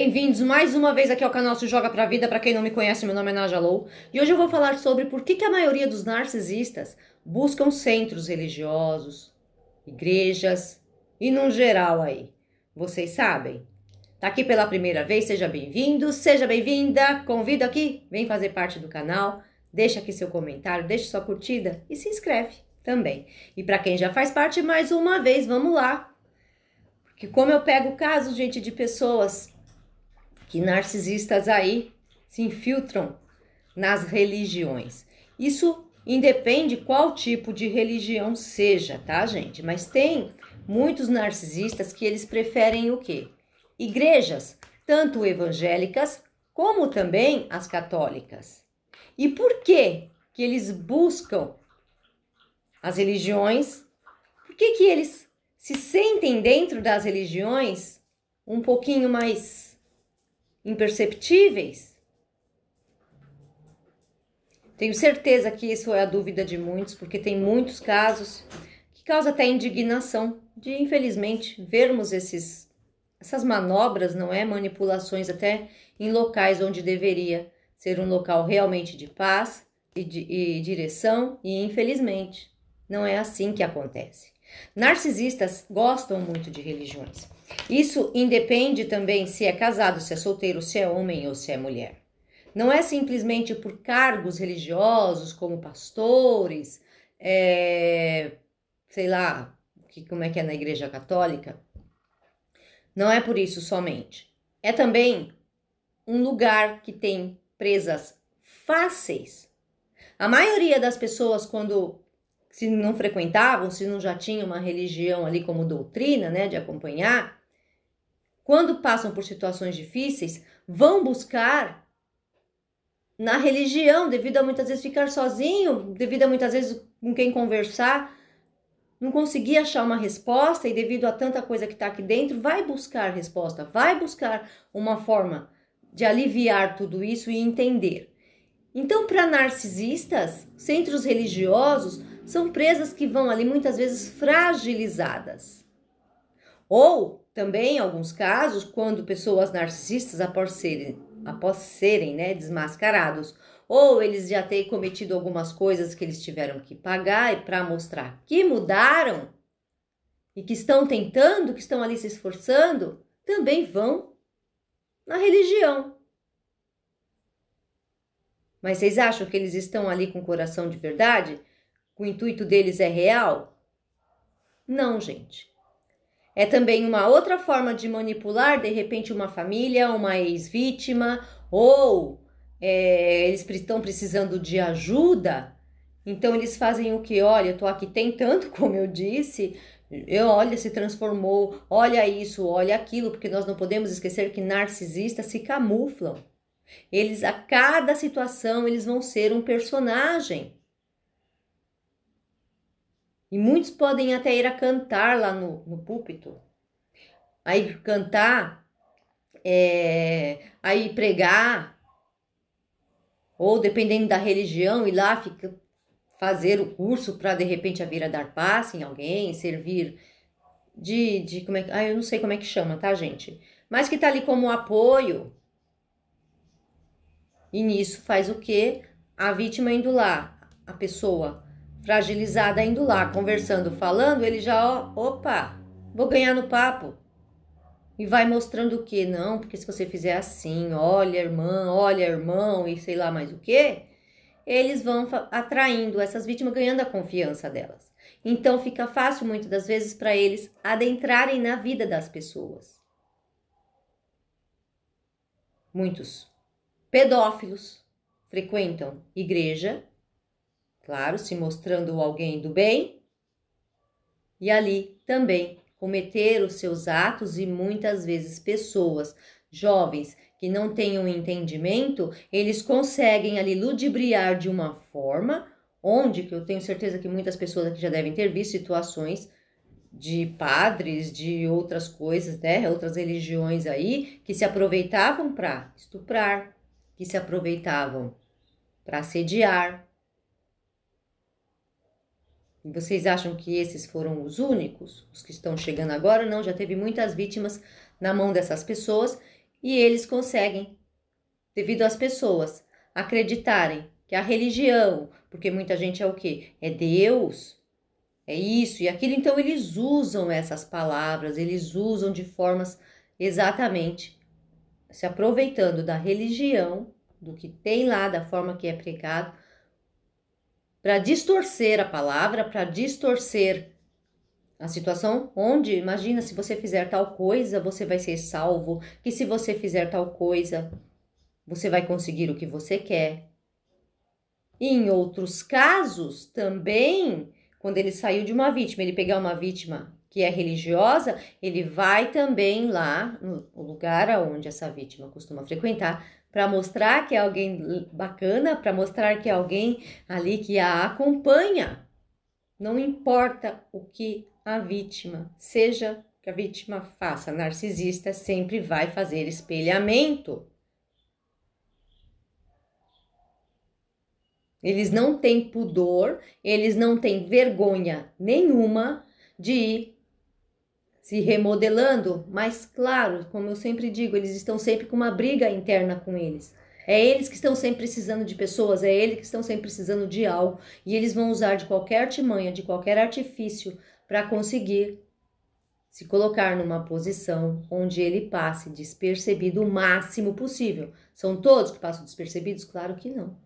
Bem-vindos mais uma vez aqui ao canal Se Joga Pra Vida. Para quem não me conhece, meu nome é Naja Lou. E hoje eu vou falar sobre por que, que a maioria dos narcisistas buscam centros religiosos, igrejas e num geral aí. Vocês sabem? Tá aqui pela primeira vez, seja bem-vindo, seja bem-vinda. Convido aqui, vem fazer parte do canal. Deixa aqui seu comentário, deixa sua curtida e se inscreve também. E para quem já faz parte, mais uma vez, vamos lá. Porque como eu pego casos, gente, de pessoas que narcisistas aí se infiltram nas religiões. Isso independe qual tipo de religião seja, tá, gente? Mas tem muitos narcisistas que eles preferem o quê? Igrejas, tanto evangélicas como também as católicas. E por que que eles buscam as religiões? Por que que eles se sentem dentro das religiões um pouquinho mais imperceptíveis? Tenho certeza que isso é a dúvida de muitos, porque tem muitos casos que causa até indignação de, infelizmente, vermos esses, essas manobras, não é? Manipulações até em locais onde deveria ser um local realmente de paz e, de, e direção, e infelizmente não é assim que acontece. Narcisistas gostam muito de religiões. Isso independe também se é casado, se é solteiro, se é homem ou se é mulher. Não é simplesmente por cargos religiosos, como pastores, é, sei lá, que, como é que é na Igreja Católica. Não é por isso somente. É também um lugar que tem presas fáceis. A maioria das pessoas, quando se não frequentavam, se não já tinha uma religião ali como doutrina, né, de acompanhar, quando passam por situações difíceis, vão buscar na religião, devido a muitas vezes ficar sozinho, devido a muitas vezes com quem conversar, não conseguir achar uma resposta e devido a tanta coisa que está aqui dentro, vai buscar resposta, vai buscar uma forma de aliviar tudo isso e entender. Então, para narcisistas, centros religiosos são presas que vão ali muitas vezes fragilizadas. Ou também, em alguns casos, quando pessoas narcisistas, após serem, após serem né, desmascarados, ou eles já têm cometido algumas coisas que eles tiveram que pagar e para mostrar que mudaram e que estão tentando, que estão ali se esforçando, também vão na religião. Mas vocês acham que eles estão ali com o coração de verdade? O intuito deles é real? Não, gente. É também uma outra forma de manipular, de repente, uma família, uma ex-vítima, ou é, eles estão precisando de ajuda. Então eles fazem o que? Olha, eu tô aqui tentando, como eu disse, eu, olha, se transformou, olha isso, olha aquilo, porque nós não podemos esquecer que narcisistas se camuflam. Eles, a cada situação, eles vão ser um personagem. E muitos podem até ir a cantar lá no, no púlpito. Aí cantar, é, aí pregar, ou dependendo da religião, ir lá fica, fazer o curso para de repente a dar passe em alguém, servir de, de como é, ah, eu não sei como é que chama, tá, gente? Mas que tá ali como apoio. E nisso faz o que? A vítima indo lá, a pessoa Fragilizada indo lá, conversando, falando, ele já, ó, opa, vou ganhar no papo. E vai mostrando o que? Não, porque se você fizer assim, olha irmã, olha irmão e sei lá mais o que, eles vão atraindo essas vítimas, ganhando a confiança delas. Então fica fácil muitas das vezes para eles adentrarem na vida das pessoas. Muitos pedófilos frequentam igreja claro, se mostrando alguém do bem, e ali também cometer os seus atos e muitas vezes pessoas, jovens que não tenham entendimento, eles conseguem ali ludibriar de uma forma onde que eu tenho certeza que muitas pessoas aqui já devem ter visto situações de padres, de outras coisas, né, outras religiões aí que se aproveitavam para estuprar, que se aproveitavam para sediar, e vocês acham que esses foram os únicos, os que estão chegando agora? Não, já teve muitas vítimas na mão dessas pessoas e eles conseguem, devido às pessoas acreditarem que a religião, porque muita gente é o quê? É Deus, é isso e aquilo. Então eles usam essas palavras, eles usam de formas exatamente se aproveitando da religião, do que tem lá, da forma que é pregado, para distorcer a palavra, para distorcer a situação onde, imagina, se você fizer tal coisa, você vai ser salvo, que se você fizer tal coisa, você vai conseguir o que você quer. E em outros casos, também, quando ele saiu de uma vítima, ele pegar uma vítima que é religiosa, ele vai também lá no lugar aonde essa vítima costuma frequentar para mostrar que é alguém bacana, para mostrar que é alguém ali que a acompanha. Não importa o que a vítima, seja que a vítima faça, narcisista sempre vai fazer espelhamento. Eles não têm pudor, eles não têm vergonha nenhuma de ir se remodelando, mas claro, como eu sempre digo, eles estão sempre com uma briga interna com eles. É eles que estão sempre precisando de pessoas, é eles que estão sempre precisando de algo, e eles vão usar de qualquer artimanha, de qualquer artifício para conseguir se colocar numa posição onde ele passe despercebido o máximo possível. São todos que passam despercebidos? Claro que não.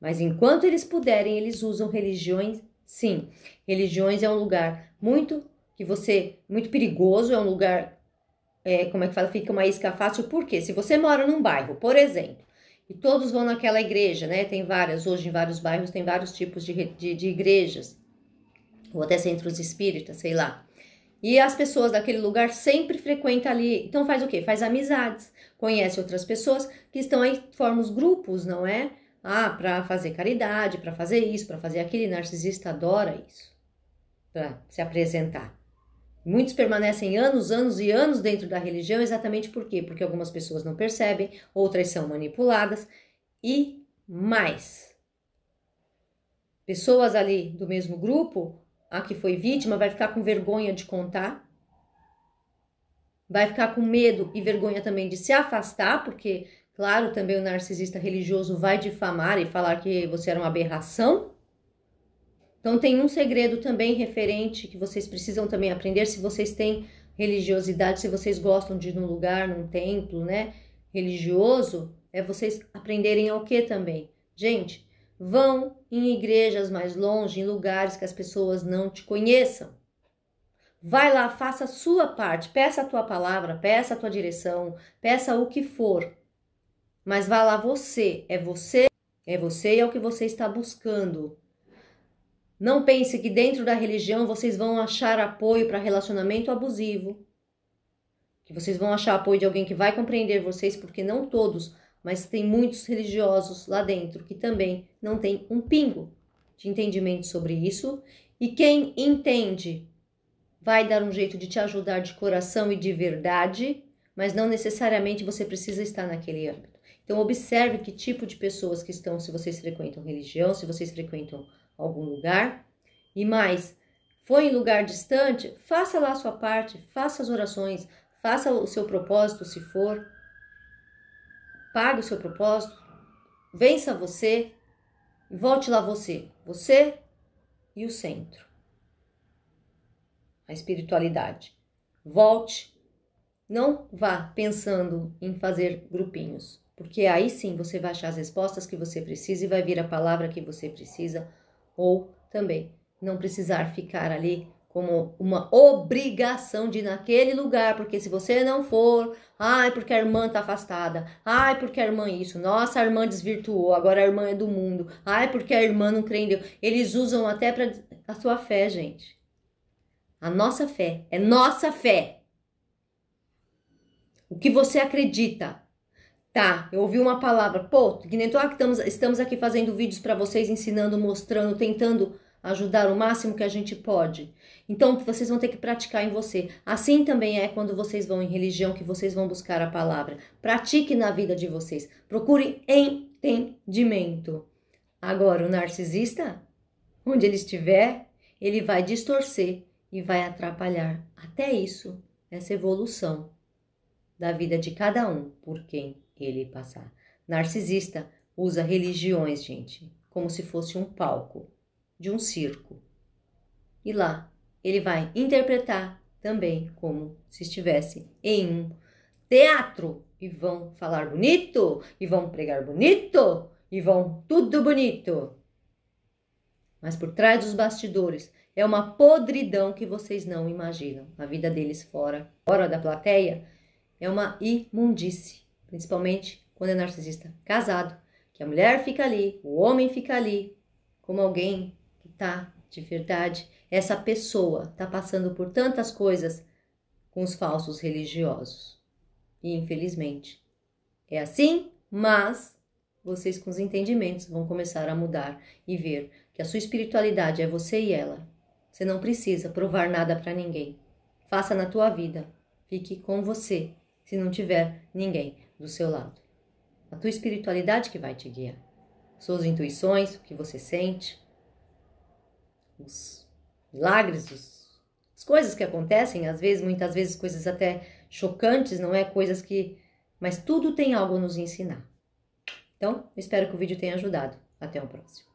Mas enquanto eles puderem, eles usam religiões, sim. Religiões é um lugar muito que você muito perigoso, é um lugar é, como é que fala, fica uma isca fácil. Porque se você mora num bairro, por exemplo, e todos vão naquela igreja, né? Tem várias hoje em vários bairros tem vários tipos de, de, de igrejas ou até centros espíritas, sei lá. E as pessoas daquele lugar sempre frequentam ali. Então faz o quê? Faz amizades, conhece outras pessoas que estão aí, formam os grupos, não é? Ah, para fazer caridade, para fazer isso, para fazer aquilo. E narcisista adora isso, para se apresentar. Muitos permanecem anos, anos e anos dentro da religião, exatamente por quê? Porque algumas pessoas não percebem, outras são manipuladas e mais. Pessoas ali do mesmo grupo, a que foi vítima, vai ficar com vergonha de contar, vai ficar com medo e vergonha também de se afastar, porque, claro, também o narcisista religioso vai difamar e falar que você era uma aberração. Então tem um segredo também referente que vocês precisam também aprender se vocês têm religiosidade, se vocês gostam de ir num lugar, num templo, né, religioso, é vocês aprenderem ao que também. Gente, vão em igrejas mais longe, em lugares que as pessoas não te conheçam. Vai lá, faça a sua parte, peça a tua palavra, peça a tua direção, peça o que for. Mas vá lá você, é você, é você e é o que você está buscando. Não pense que dentro da religião vocês vão achar apoio para relacionamento abusivo, que vocês vão achar apoio de alguém que vai compreender vocês, porque não todos, mas tem muitos religiosos lá dentro que também não tem um pingo de entendimento sobre isso. E quem entende vai dar um jeito de te ajudar de coração e de verdade, mas não necessariamente você precisa estar naquele âmbito. Então observe que tipo de pessoas que estão, se vocês frequentam religião, se vocês frequentam algum lugar. E mais, foi em lugar distante, faça lá a sua parte, faça as orações, faça o seu propósito se for, pague o seu propósito, vença você, volte lá você, você e o centro. A espiritualidade. Volte, não vá pensando em fazer grupinhos, porque aí sim você vai achar as respostas que você precisa e vai vir a palavra que você precisa ou também não precisar ficar ali como uma obrigação de ir naquele lugar, porque se você não for, ai, porque a irmã tá afastada, ai, porque a irmã isso, nossa, a irmã desvirtuou, agora a irmã é do mundo, ai, porque a irmã não crê em Deus. Eles usam até para a sua fé, gente. A nossa fé é nossa fé. O que você acredita, Tá, eu ouvi uma palavra. Pô, que nem estamos, estamos aqui fazendo vídeos para vocês, ensinando, mostrando, tentando ajudar o máximo que a gente pode. Então, vocês vão ter que praticar em você. Assim também é quando vocês vão em religião, que vocês vão buscar a palavra. Pratique na vida de vocês. Procure entendimento. Agora, o narcisista, onde ele estiver, ele vai distorcer e vai atrapalhar até isso, essa evolução da vida de cada um por quem ele passar. Narcisista usa religiões, gente, como se fosse um palco de um circo. E lá ele vai interpretar também como se estivesse em um teatro e vão falar bonito, e vão pregar bonito, e vão tudo bonito. Mas por trás dos bastidores é uma podridão que vocês não imaginam. A vida deles fora, fora da plateia, é uma imundície principalmente quando é narcisista casado, que a mulher fica ali, o homem fica ali, como alguém que tá de verdade, essa pessoa tá passando por tantas coisas com os falsos religiosos. E infelizmente é assim, mas vocês com os entendimentos vão começar a mudar e ver que a sua espiritualidade é você e ela. Você não precisa provar nada para ninguém. Faça na tua vida. Fique com você, se não tiver ninguém do seu lado. A tua espiritualidade que vai te guiar. Suas intuições, o que você sente, os milagres, os, as coisas que acontecem, às vezes, muitas vezes, coisas até chocantes, não é? Coisas que. Mas tudo tem algo a nos ensinar. Então, espero que o vídeo tenha ajudado. Até o próximo.